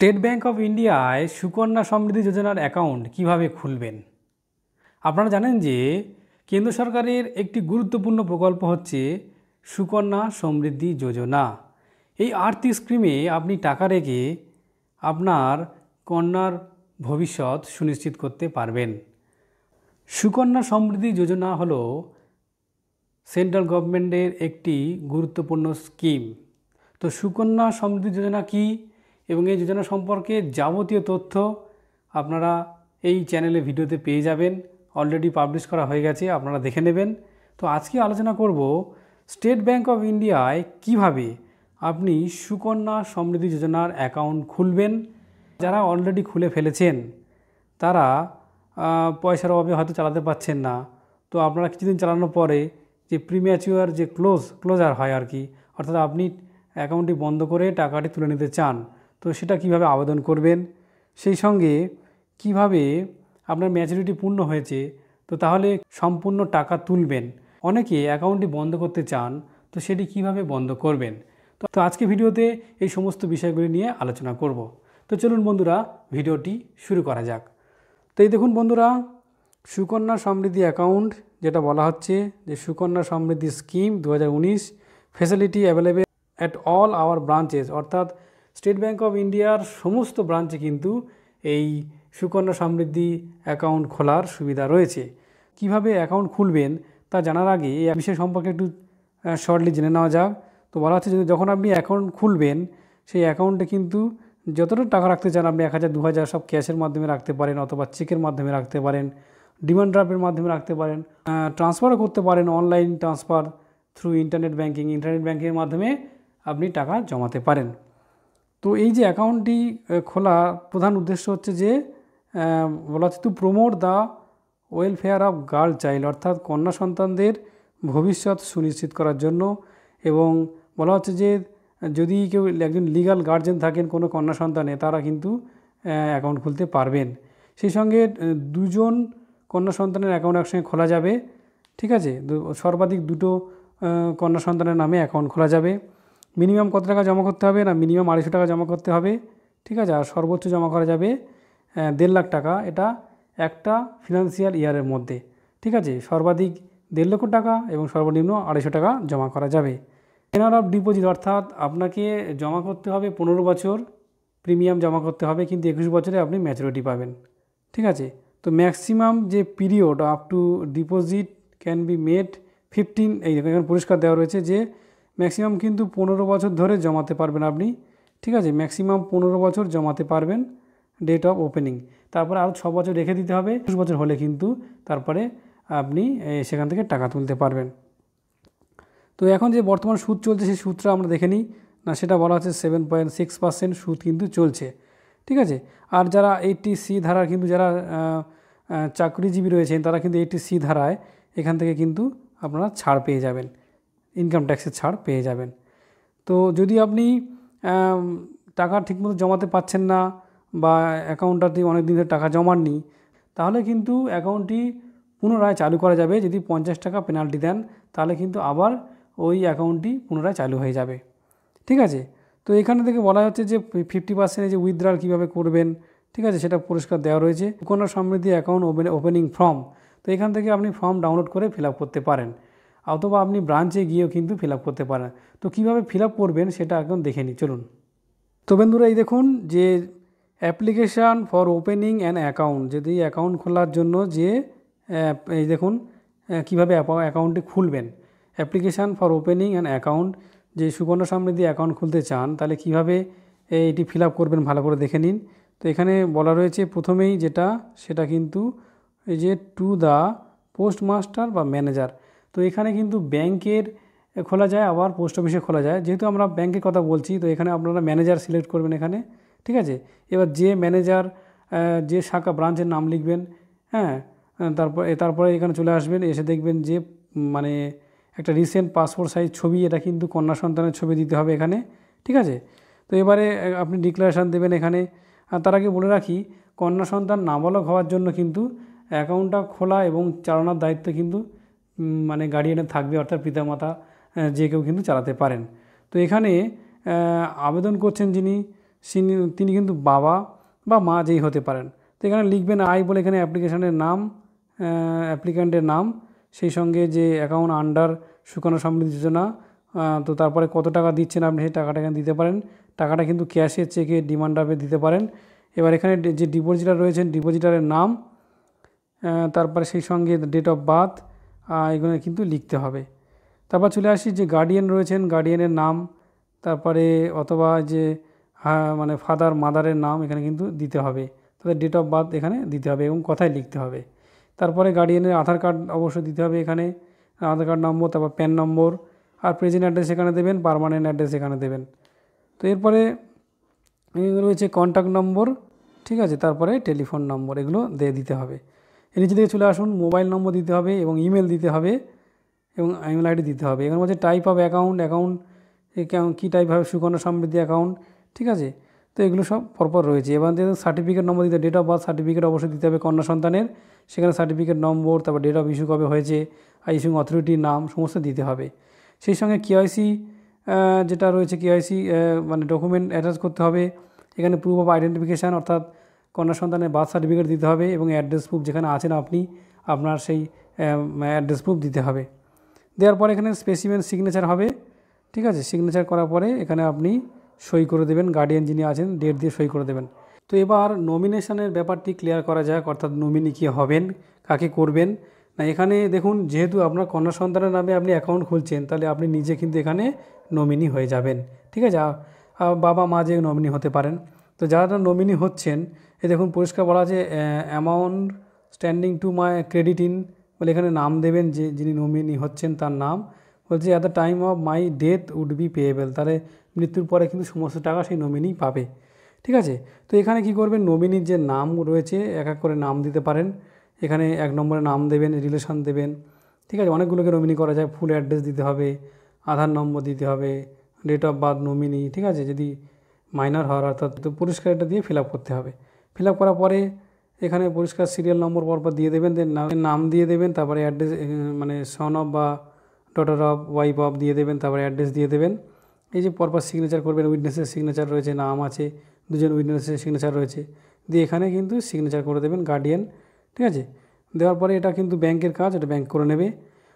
state bank of ইন্ডিয়ায় সুকন্যা সমৃদ্ধি যোজনার account কিভাবে খুলবেন আপনারা জানেন যে কেন্দ্র সরকারের একটি গুরুত্বপূর্ণ প্রকল্প হচ্ছে সুকন্যা সমৃদ্ধি যোজনা এই আর্থিক স্কিমে আপনি টাকা রেখে আপনার কন্যার ভবিষ্যৎ সুনিশ্চিত করতে পারবেন সুকন্যা সমৃদ্ধি যোজনা হলো সেন্ট্রাল গভর্নমেন্টের একটি গুরুত্বপূর্ণ স্কিম তো সুকন্যা সমৃদ্ধি যোজনা কী এবং এই যোজনা সম্পর্কে যাবতীয় তথ্য আপনারা এই চ্যানেলে ভিডিওতে পেয়ে যাবেন অলরেডি পাবলিশ করা হয়ে গেছে আপনারা দেখে নেবেন তো আজকে আলোচনা করব স্টেট ব্যাঙ্ক অফ ইন্ডিয়ায় কিভাবে আপনি সুকন্যা সমৃদ্ধি যোজনার অ্যাকাউন্ট খুলবেন যারা অলরেডি খুলে ফেলেছেন তারা পয়সার অভাবে হয়তো চালাতে পারছেন না তো আপনারা কিছুদিন চালানোর পরে যে প্রিম্যাচিওর যে ক্লোজ ক্লোজার হয় আর কি অর্থাৎ আপনি অ্যাকাউন্টটি বন্ধ করে টাকাটি তুলে নিতে চান তো সেটা কিভাবে আবেদন করবেন সেই সঙ্গে কিভাবে আপনার ম্যাচুরিটি পূর্ণ হয়েছে তো তাহলে সম্পূর্ণ টাকা তুলবেন অনেকে অ্যাকাউন্টটি বন্ধ করতে চান তো সেটি কিভাবে বন্ধ করবেন তো আজকে ভিডিওতে এই সমস্ত বিষয়গুলি নিয়ে আলোচনা করব তো চলুন বন্ধুরা ভিডিওটি শুরু করা যাক তো এই দেখুন বন্ধুরা সুকন্যা সমৃদ্ধি অ্যাকাউন্ট যেটা বলা হচ্ছে যে Sukanya Samriddhi scheme the facility available at all our branches অর্থাৎ স্টেট ব্যাঙ্ক অফ ইন্ডিয়ার সমস্ত ব্রাঞ্চে কিন্তু এই সুকন্যা সমৃদ্ধি অ্যাকাউন্ট খোলার সুবিধা রয়েছে কিভাবে অ্যাকাউন্ট খুলবেন তা জানার আগে এই বিষয় সম্পর্কে একটু শর্টলি জেনে নেওয়া যাক তো বলা হচ্ছে যখন আপনি অ্যাকাউন্ট খুলবেন সেই অ্যাকাউন্টে কিন্তু যতটা টাকা রাখতে চান আপনি এক হাজার দু হাজার সব ক্যাশের মাধ্যমে রাখতে পারেন অথবা চেকের মাধ্যমে রাখতে পারেন ডিমান্ড ড্রাফের মাধ্যমে রাখতে পারেন ট্রান্সফারও করতে পারেন online transfer through internet banking internet ব্যাঙ্কিংয়ের মাধ্যমে আপনি টাকা জমাতে পারেন তো এই যে অ্যাকাউন্টটি খোলা প্রধান উদ্দেশ্য হচ্ছে যে বলা হচ্ছে to promote the welfare of girl child অর্থাৎ কন্যা সন্তানদের ভবিষ্যৎ সুনিশ্চিত করার জন্য এবং বলা হচ্ছে যে যদি কেউ একজন লিগাল গার্জেন থাকেন কোনো কন্যা সন্তানে তারা কিন্তু অ্যাকাউন্ট খুলতে পারবেন সেই সঙ্গে দুজন কন্যা সন্তানের অ্যাকাউন্ট একসঙ্গে খোলা যাবে ঠিক আছে সর্বাধিক দুটো কন্যা সন্তানের নামে অ্যাকাউন্ট খোলা যাবে মিনিমাম কত টাকা জমা করতে হবে না মিনিমাম আড়াইশো টাকা জমা করতে হবে ঠিক আছে আর সর্বোচ্চ জমা করা যাবে দেড় লাখ টাকা এটা একটা ফিনান্সিয়াল ইয়ারের মধ্যে ঠিক আছে সর্বাধিক দেড় লক্ষ টাকা এবং সর্বনিম্ন আড়াইশো টাকা জমা করা যাবে এনার অফ ডিপোজিট অর্থাৎ আপনাকে জমা করতে হবে পনেরো বছর প্রিমিয়াম জমা করতে হবে কিন্তু একুশ বছরে আপনি ম্যাচুরিটি পাবেন ঠিক আছে তো ম্যাক্সিমাম যে period up to deposit can be made fifteen এই পুরস্কার এখানে দেওয়া রয়েছে যে ম্যাক্সিমাম কিন্তু পনেরো বছর ধরে জমাতে পারবেন আপনি ঠিক আছে ম্যাক্সিমাম পনেরো বছর জমাতে পারবেন ডেট অফ ওপেনিং তারপরে আরও ছ বছর রেখে দিতে হবে দশ বছর হলে কিন্তু তারপরে আপনি সেখান থেকে টাকা তুলতে পারবেন তো এখন যে বর্তমান সুদ চলছে সেই সুদটা আমরা দেখে নিই না সেটা বলা হচ্ছে সেভেন পয়েন্ট সিক্স পার্সেন্ট সুদ কিন্তু চলছে ঠিক আছে আর যারা এইটটি সি ধারার কিন্তু যারা চাকরিজীবী রয়েছেন তারা কিন্তু এইটটি সি ধারায় এখান থেকে কিন্তু আপনারা ছাড় পেয়ে যাবেন ইনকাম ট্যাক্সের ছাড় পেয়ে যাবেন তো যদি আপনি টাকা ঠিকমতো জমাতে পাচ্ছেন না বা অ্যাকাউন্টটাতে অনেক দিন ধরে টাকা জমাননি তাহলে কিন্তু অ্যাকাউন্টটি পুনরায় চালু করা যাবে যদি পঞ্চাশ টাকা পেনাল্টি দেন তাহলে কিন্তু আবার ওই অ্যাকাউন্টটি পুনরায় চালু হয়ে যাবে ঠিক আছে তো এখানে থেকে বলা হচ্ছে যে ফিফটি পার্সেন্টেজ যে উইথড্রাল কীভাবে করবেন ঠিক আছে সেটা পুরস্কার দেওয়া রয়েছে Sukanya Samriddhi account open opening form তো এখান থেকে আপনি ফর্ম ডাউনলোড করে ফিল করতে পারেন অথবা আপনি ব্রাঞ্চে গিয়েও কিন্তু ফিল করতে পারেন তো কিভাবে ফিল করবেন সেটা একদম দেখে নিই চলুন তো বন্ধুরা এই দেখুন যে application for opening an account যদি অ্যাকাউন্ট খোলার জন্য যে এই দেখুন কীভাবে অ্যাকাউন্টটি খুলবেন application for opening an account যে সুকন্যা সমৃদ্ধি অ্যাকাউন্ট খুলতে চান তাহলে কিভাবে এটি ফিল করবেন ভালো করে দেখে নিন তো এখানে বলা রয়েছে প্রথমেই যেটা সেটা কিন্তু এই যে টু দ্য পোস্টমাস্টার বা ম্যানেজার তো এখানে কিন্তু ব্যাংকের খোলা যায় আবার পোস্ট অফিসে খোলা যায় যেহেতু আমরা ব্যাংকের কথা বলছি তো এখানে আপনারা ম্যানেজার সিলেক্ট করবেন এখানে ঠিক আছে এবার যে ম্যানেজার যে শাখা ব্রাঞ্চের নাম লিখবেন হ্যাঁ তারপর তারপরে এখানে চলে আসবেন এসে দেখবেন যে মানে একটা রিসেন্ট পাসপোর্ট সাইজ ছবি এটা কিন্তু কন্যা সন্তানের ছবি দিতে হবে এখানে ঠিক আছে তো এবারে আপনি ডিক্লারেশান দেবেন এখানে তার আগে বলে রাখি কন্যা সন্তান নাবালক হওয়ার জন্য কিন্তু অ্যাকাউন্টটা খোলা এবং চালানোর দায়িত্ব কিন্তু মানে গার্ডিয়ানের থাকবে অর্থাৎ পিতামাতা যে কেউ কিন্তু চালাতে পারেন তো এখানে আবেদন করছেন যিনি তিনি কিন্তু বাবা বা মা যেই হতে পারেন তো এখানে লিখবেন আই বলে এখানে অ্যাপ্লিকেশানের নাম অ্যাপ্লিক্যান্টের নাম সেই সঙ্গে যে অ্যাকাউন্ট আন্ডার সুকন্যা সমৃদ্ধি যোজনা তো তারপরে কত টাকা দিচ্ছেন আপনি সেই টাকাটা এখানে দিতে পারেন টাকাটা কিন্তু ক্যাশে চেকে ডিমান্ড আপে দিতে পারেন এবার এখানে যে ডিপোজিটার রয়েছেন ডিপোজিটারের নাম তারপরে সেই সঙ্গে ডেট অফ বার্থ এগুলো কিন্তু লিখতে হবে তারপর চলে আসি যে গার্ডিয়ান রয়েছেন গার্ডিয়ানের নাম তারপরে অথবা যে হ্যাঁ, মানে ফাদার মাদারের নাম এখানে কিন্তু দিতে হবে তাদের ডেট অফ বার্থ এখানে দিতে হবে এবং কথায় লিখতে হবে তারপরে গার্ডিয়ানের আধার কার্ড অবশ্যই দিতে হবে এখানে আধার কার্ড নম্বর তারপর প্যান নম্বর আর প্রেজেন্ট অ্যাড্রেস এখানে দেবেন পারমানেন্ট অ্যাড্রেস এখানে দেবেন তো এরপরে রয়েছে কন্ট্যাক্ট নম্বর ঠিক আছে তারপরে টেলিফোন নম্বর এগুলো দিয়ে দিতে হবে নিচে দিকে চলে আসুন মোবাইল নম্বর দিতে হবে এবং ইমেল দিতে হবে এবং ইমেল আইডি দিতে হবে এখানে বলছে টাইপ অফ অ্যাকাউন্ট অ্যাকাউন্ট কী টাইপ হবে সুকন্যা সমৃদ্ধি অ্যাকাউন্ট ঠিক আছে তো এগুলো সব পরপর রয়েছে এবং সার্টিফিকেট নম্বর দিতে ডেট অফ বার্থ সার্টিফিকেট অবশ্যই দিতে হবে কন্যা সন্তানের সেখানে সার্টিফিকেট নম্বর তারপর ডেট অফ ইস্যু কবে হয়েছে আর ইস্যুং অথরিটির নাম সমস্ত দিতে হবে সেই সঙ্গে কেওয়াইসি যেটা রয়েছে কেওয়াইসি মানে ডকুমেন্ট অ্যাটাচ করতে হবে এখানে প্রুফ অফ আইডেন্টিফিকেশান অর্থাৎ কন্যা সন্তানের বার্থ সার্টিফিকেট দিতে হবে এবং অ্যাড্রেস প্রুফ যেখানে আছেন আপনি আপনার সেই অ্যাড্রেস প্রুফ দিতে হবে দেওয়ার পরে এখানে স্পেসিমেন সিগনেচার হবে ঠিক আছে সিগনেচার করার পরে এখানে আপনি সই করে দেবেন গার্ডিয়ান যিনি আছেন ডেট দিয়ে সই করে দেবেন তো এবার নমিনেশনের ব্যাপারটি ক্লিয়ার করা যাক অর্থাৎ নমিনি কী হবেন কাকে করবেন না এখানে দেখুন যেহেতু আপনার কন্যা সন্তানের নামে আপনি অ্যাকাউন্ট খুলছেন তাহলে আপনি নিজে কিন্তু এখানে নমিনি হয়ে যাবেন ঠিক আছে বাবা মা যে নমিনি হতে পারেন তো যারা নমিনি হচ্ছেন এ দেখুন পরিষ্কার বলা আছে amount standing to my credit in বলে এখানে নাম দেবেন যে যিনি নমিনি হচ্ছেন তার নাম বলছে at the time of my death would be payable তাহলে মৃত্যুর পরে কিন্তু সমস্ত টাকা সেই নমিনি পাবে ঠিক আছে তো এখানে কি করবেন নমিনির যে নাম রয়েছে এক এক করে নাম দিতে পারেন এখানে এক নম্বরে নাম দেবেন রিলেশান দেবেন ঠিক আছে অনেকগুলোকে নমিনি করা যায় ফুল অ্যাড্রেস দিতে হবে আধার নম্বর দিতে হবে ডেট অফ বার্থ নমিনি ঠিক আছে যদি মাইনার হওয়ার অর্থাৎ পরিষ্কার এটা দিয়ে ফিল করতে হবে ফিল করার পরে এখানে পরিষ্কার সিরিয়াল নম্বর পরপর দিয়ে দেবেন দেন নাম দিয়ে দেবেন তারপরে অ্যাড্রেস মানে সন অফ বা ডটার অফ ওয়াইফ অফ দিয়ে দেবেন তারপরে অ্যাড্রেস দিয়ে দেবেন এই যে পরপর সিগনেচার করবেন উইটনেসের সিগনেচার রয়েছে নাম আছে দুজন উইটনেসের সিগনেচার রয়েছে দিয়ে এখানে কিন্তু সিগনেচার করে দেবেন গার্ডিয়ান ঠিক আছে দেওয়ার পরে এটা কিন্তু ব্যাংকের কাজ এটা ব্যাংক করে নেবে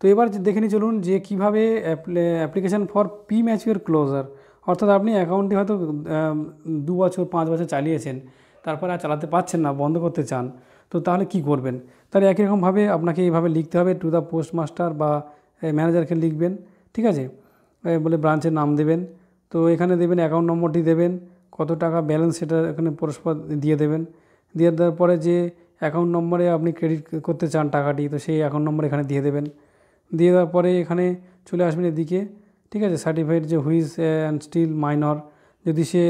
তো এবার দেখে নিয়ে চলুন যে কীভাবে application for premature closure অর্থাৎ আপনি অ্যাকাউন্টটি হয়তো দু বছর পাঁচ বছর চালিয়েছেন তারপরে আর চালাতে পারছেন না বন্ধ করতে চান তো তাহলে কি করবেন তাহলে একই রকমভাবে আপনাকে এইভাবে লিখতে হবে টু দ্য মাস্টার বা ম্যানেজারকে লিখবেন ঠিক আছে বলে ব্রাঞ্চের নাম দেবেন তো এখানে দেবেন অ্যাকাউন্ট নম্বরটি দেবেন কত টাকা ব্যালেন্স সেটা এখানে পরস্পর দিয়ে দেবেন দিয়ে দেওয়ার পরে যে অ্যাকাউন্ট নম্বরে আপনি ক্রেডিট করতে চান টাকাটি তো সেই অ্যাকাউন্ট নম্বর এখানে দিয়ে দেবেন দিয়ে দেওয়ার পরে এখানে চলে আসবেন এদিকে ঠিক আছে সার্টিফাইড যে হুইজ অ্যান্ড স্টিল মাইনর যদি সে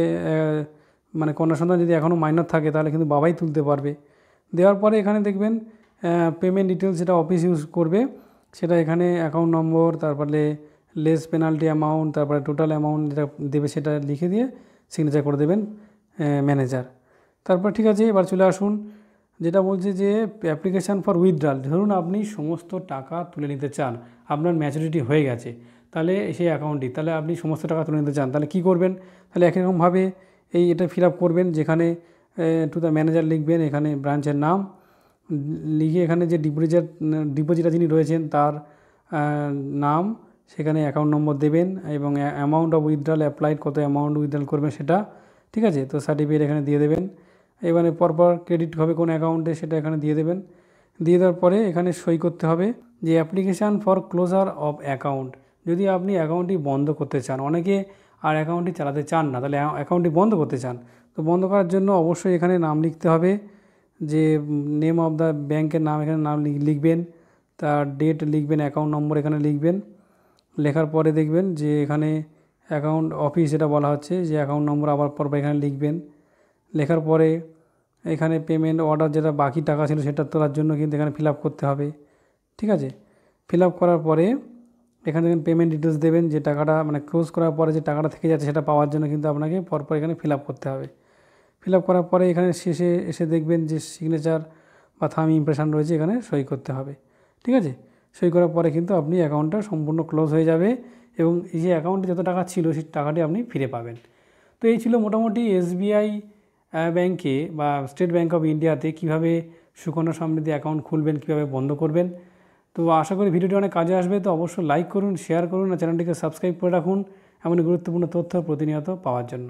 মানে কন্যা সন্তান যদি এখনও মাইনর থাকে তাহলে কিন্তু বাবাই তুলতে পারবে দেওয়ার পরে এখানে দেখবেন পেমেন্ট ডিটেলস যেটা অফিস ইউজ করবে সেটা এখানে অ্যাকাউন্ট নম্বর তারপরে লেস পেনাল্টি অ্যামাউন্ট তারপরে টোটাল অ্যামাউন্ট যেটা দেবে সেটা লিখে দিয়ে সিগনেচার করে দেবেন ম্যানেজার তারপর ঠিক আছে এবার চলে আসুন যেটা বলছে যে অ্যাপ্লিকেশান ফর উইথড্রাল ধরুন আপনি সমস্ত টাকা তুলে নিতে চান আপনার ম্যাচুরিটি হয়ে গেছে তাহলে সেই অ্যাকাউন্টটি তাহলে আপনি সমস্ত টাকা তুলে নিতে চান তাহলে কী করবেন তাহলে একই রকমভাবে এই এটা ফিল করবেন যেখানে টু দ্য ম্যানেজার লিখবেন এখানে ব্রাঞ্চের নাম লিখে এখানে যে ডিপোজিটার ডিপোজিটার যিনি রয়েছেন তার নাম সেখানে অ্যাকাউন্ট নম্বর দেবেন এবং অ্যামাউন্ট অফ উইথড্রাল অ্যাপ্লাইড কত অ্যামাউন্ট উইথড্রাল করবেন সেটা ঠিক আছে তো সার্টিফিকেট এখানে দিয়ে দেবেন এবারে পরপর ক্রেডিট হবে কোন অ্যাকাউন্টে সেটা এখানে দিয়ে দেবেন দিয়ে দেওয়ার পরে এখানে সই করতে হবে যে application for closure of account যদি আপনি অ্যাকাউন্টটি বন্ধ করতে চান অনেকে আর অ্যাকাউন্টটি চালাতে চান না তাহলে অ্যাকাউন্টটি বন্ধ করতে চান তো বন্ধ করার জন্য অবশ্যই এখানে নাম লিখতে হবে যে নেম অফ দ্য ব্যাংকের নাম এখানে নাম লিখবেন তার ডেট লিখবেন অ্যাকাউন্ট নম্বর এখানে লিখবেন লেখার পরে দেখবেন যে এখানে অ্যাকাউন্ট অফিস এটা বলা হচ্ছে যে অ্যাকাউন্ট নম্বর আবার পর এখানে লিখবেন লেখার পরে এখানে পেমেন্ট অর্ডার যেটা বাকি টাকা ছিল সেটা তোলার জন্য কিন্তু এখানে ফিল করতে হবে ঠিক আছে ফিল করার পরে এখানে দেখুন পেমেন্ট ডিটেলস দেবেন যে টাকাটা মানে ক্লোজ করার পরে যে টাকাটা থেকে যাচ্ছে সেটা পাওয়ার জন্য কিন্তু আপনাকে পরপর এখানে ফিল করতে হবে ফিল করার পরে এখানে শেষে এসে দেখবেন যে সিগনেচার বা থাম ইমপ্রেশান রয়েছে এখানে সই করতে হবে ঠিক আছে সই করার পরে কিন্তু আপনি অ্যাকাউন্টটা সম্পূর্ণ ক্লোজ হয়ে যাবে এবং এই যে অ্যাকাউন্টে যত টাকা ছিল সেই টাকাটি আপনি ফিরে পাবেন তো এই ছিল মোটামুটি এসবিআই ব্যাংকে বা স্টেট ব্যাঙ্ক অফ ইন্ডিয়াতে কীভাবে সুকন্যা সমৃদ্ধি অ্যাকাউন্ট খুলবেন কীভাবে বন্ধ করবেন তো আশা করি ভিডিওটি অনেক কাজে আসবে তো অবশ্যই লাইক করুন শেয়ার করুন আর চ্যানেলটিকে সাবস্ক্রাইব করে রাখুন এমন গুরুত্বপূর্ণ তথ্য প্রতিনিয়ত পাওয়ার জন্য